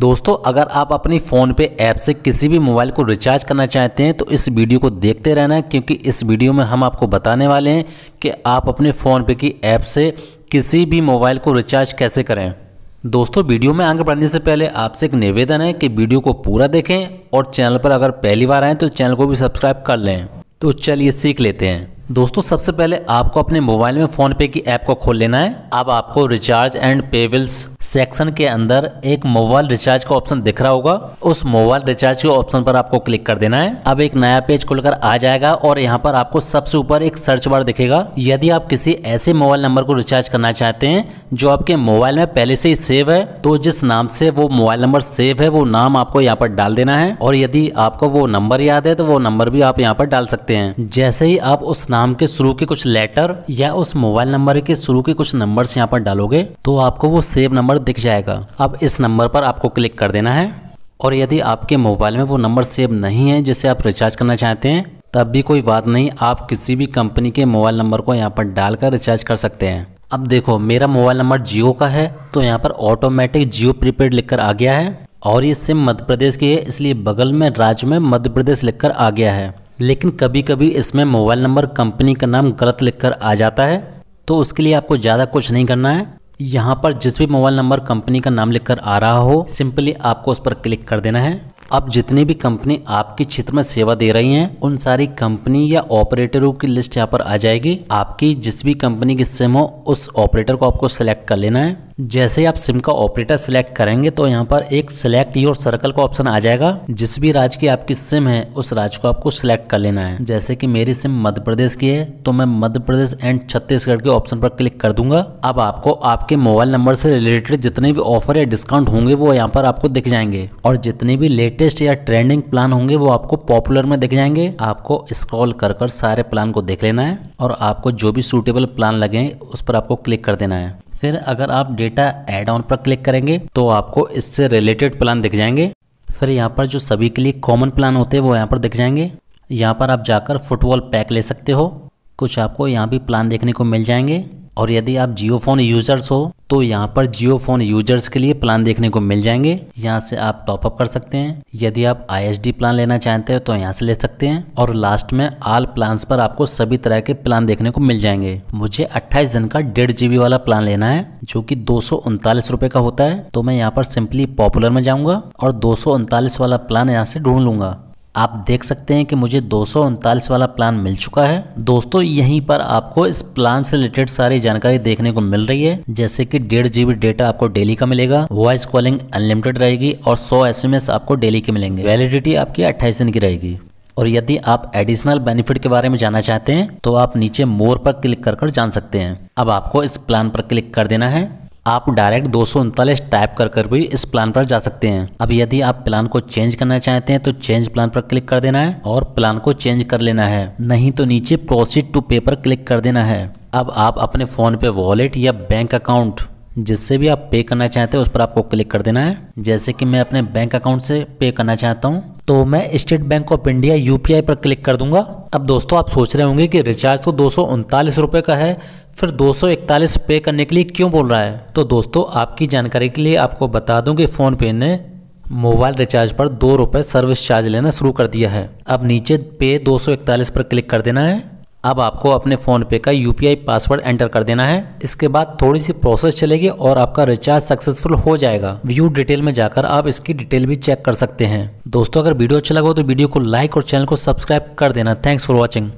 दोस्तों अगर आप अपनी फ़ोन पे ऐप से किसी भी मोबाइल को रिचार्ज करना चाहते हैं तो इस वीडियो को देखते रहना क्योंकि इस वीडियो में हम आपको बताने वाले हैं कि आप अपने फ़ोन पे की ऐप से किसी भी मोबाइल को रिचार्ज कैसे करें दोस्तों वीडियो में आगे बढ़ने से पहले आपसे एक निवेदन है कि वीडियो को पूरा देखें और चैनल पर अगर पहली बार आएँ तो चैनल को भी सब्सक्राइब कर लें तो चलिए सीख लेते हैं दोस्तों सबसे पहले आपको अपने मोबाइल में फ़ोन पे की ऐप को खोल लेना है अब आपको रिचार्ज एंड पेबिल्स सेक्शन के अंदर एक मोबाइल रिचार्ज का ऑप्शन दिख रहा होगा उस मोबाइल रिचार्ज के ऑप्शन पर आपको क्लिक कर देना है अब एक नया पेज खुलकर आ जाएगा और यहाँ पर आपको सबसे ऊपर एक सर्च बार दिखेगा यदि आप किसी ऐसे मोबाइल नंबर को रिचार्ज करना चाहते हैं जो आपके मोबाइल में पहले से ही सेव है तो जिस नाम से वो मोबाइल नंबर सेव है वो नाम आपको यहाँ पर डाल देना है और यदि आपको वो नंबर याद है तो वो नंबर भी आप यहाँ पर डाल सकते हैं जैसे ही आप उस नाम नाम के शुरू के कुछ लेटर या उस मोबाइल नंबर के शुरू के कुछ नंबर यहाँ पर डालोगे तो आपको वो सेव नंबर दिख जाएगा अब इस नंबर पर आपको क्लिक कर देना है और यदि आपके मोबाइल में वो नंबर सेव नहीं है जिसे आप रिचार्ज करना चाहते हैं तब भी कोई बात नहीं आप किसी भी कंपनी के मोबाइल नंबर को यहाँ पर डालकर रिचार्ज कर सकते हैं अब देखो मेरा मोबाइल नंबर जियो का है तो यहाँ पर ऑटोमेटिक जियो प्रीपेड लिखकर आ गया है और ये सिम मध्य प्रदेश की है इसलिए बगल में राज्य में मध्य प्रदेश लिखकर आ गया है लेकिन कभी कभी इसमें मोबाइल नंबर कंपनी का नाम गलत लिखकर आ जाता है तो उसके लिए आपको ज़्यादा कुछ नहीं करना है यहाँ पर जिस भी मोबाइल नंबर कंपनी का नाम लिखकर आ रहा हो सिंपली आपको उस पर क्लिक कर देना है अब जितनी भी कंपनी आपके क्षेत्र में सेवा दे रही हैं उन सारी कंपनी या ऑपरेटरों की लिस्ट यहाँ पर आ जाएगी आपकी जिस भी कंपनी की सिम हो उस ऑपरेटर को आपको सिलेक्ट कर लेना है जैसे ही आप सिम का ऑपरेटर सिलेक्ट करेंगे तो यहाँ पर एक सिलेक्ट योर सर्कल का ऑप्शन आ जाएगा जिस भी राज्य की आपकी सिम है उस राज्य को आपको सिलेक्ट कर लेना है जैसे कि मेरी सिम मध्य प्रदेश की है तो मैं मध्य प्रदेश एंड छत्तीसगढ़ के ऑप्शन पर क्लिक कर दूंगा अब आपको आपके मोबाइल नंबर से रिलेटेड जितने भी ऑफर या डिस्काउंट होंगे वो यहाँ पर आपको दिख जाएंगे और जितने भी लेटेस्ट या ट्रेंडिंग प्लान होंगे वो आपको पॉपुलर में दिख जाएंगे आपको स्क्रॉल कर कर सारे प्लान को देख लेना है और आपको जो भी सूटेबल प्लान लगे उस पर आपको क्लिक कर देना है फिर अगर आप डेटा एड ऑन पर क्लिक करेंगे तो आपको इससे रिलेटेड प्लान दिख जाएंगे फिर यहाँ पर जो सभी के लिए कॉमन प्लान होते हैं वो यहाँ पर दिख जाएंगे यहाँ पर आप जाकर फुटबॉल पैक ले सकते हो कुछ आपको यहाँ भी प्लान देखने को मिल जाएंगे और यदि आप जियो फोन यूजर्स हो तो यहाँ पर जियो फोन यूजर्स के लिए प्लान देखने को मिल जाएंगे यहाँ से आप टॉपअप कर सकते हैं यदि आप आई प्लान लेना चाहते हैं तो यहाँ से ले सकते हैं और लास्ट में आल प्लान्स पर आपको सभी तरह के प्लान देखने को मिल जाएंगे मुझे 28 दिन का डेढ़ जीबी वाला प्लान लेना है जो की दो रुपए का होता है तो मैं यहाँ पर सिंपली पॉपुलर में जाऊँगा और दो वाला प्लान यहाँ से ढूंढ लूंगा आप देख सकते हैं कि मुझे दो वाला प्लान मिल चुका है दोस्तों यहीं पर आपको इस प्लान से रिलेटेड सारी जानकारी देखने को मिल रही है जैसे कि डेढ़ जीबी डेटा आपको डेली का मिलेगा वॉइस कॉलिंग अनलिमिटेड रहेगी और 100 एसएमएस आपको डेली के मिलेंगे वैलिडिटी आपकी 28 दिन की रहेगी और यदि आप एडिशनल बेनिफिट के बारे में जानना चाहते हैं तो आप नीचे मोर पर क्लिक कर कर जान सकते हैं अब आपको इस प्लान पर क्लिक कर देना है आप डायरेक्ट दो टाइप कर कर भी इस प्लान पर जा सकते हैं अब यदि आप प्लान को चेंज करना चाहते हैं तो चेंज प्लान पर क्लिक कर देना है और प्लान को चेंज कर लेना है नहीं तो नीचे प्रोसीड टू पे पर क्लिक कर देना है अब आप अपने फ़ोन पे वॉलेट या बैंक अकाउंट जिससे भी आप पे करना चाहते हैं उस पर आपको क्लिक कर देना है जैसे कि मैं अपने बैंक अकाउंट से पे करना चाहता हूँ तो मैं स्टेट बैंक ऑफ इंडिया यू पर क्लिक कर दूंगा अब दोस्तों आप सोच रहे होंगे कि रिचार्ज तो दो सौ का है फिर दो पे करने के लिए क्यों बोल रहा है तो दोस्तों आपकी जानकारी के लिए आपको बता दूं कि फ़ोनपे ने मोबाइल रिचार्ज पर दो रुपये सर्विस चार्ज लेना शुरू कर दिया है अब नीचे पे दो पर क्लिक कर देना है अब आपको अपने फ़ोन पे का यू पासवर्ड एंटर कर देना है इसके बाद थोड़ी सी प्रोसेस चलेगी और आपका रिचार्ज सक्सेसफुल हो जाएगा व्यू डिटेल में जाकर आप इसकी डिटेल भी चेक कर सकते हैं दोस्तों अगर वीडियो अच्छा लगा हो तो वीडियो को लाइक और चैनल को सब्सक्राइब कर देना थैंक्स फॉर वॉचिंग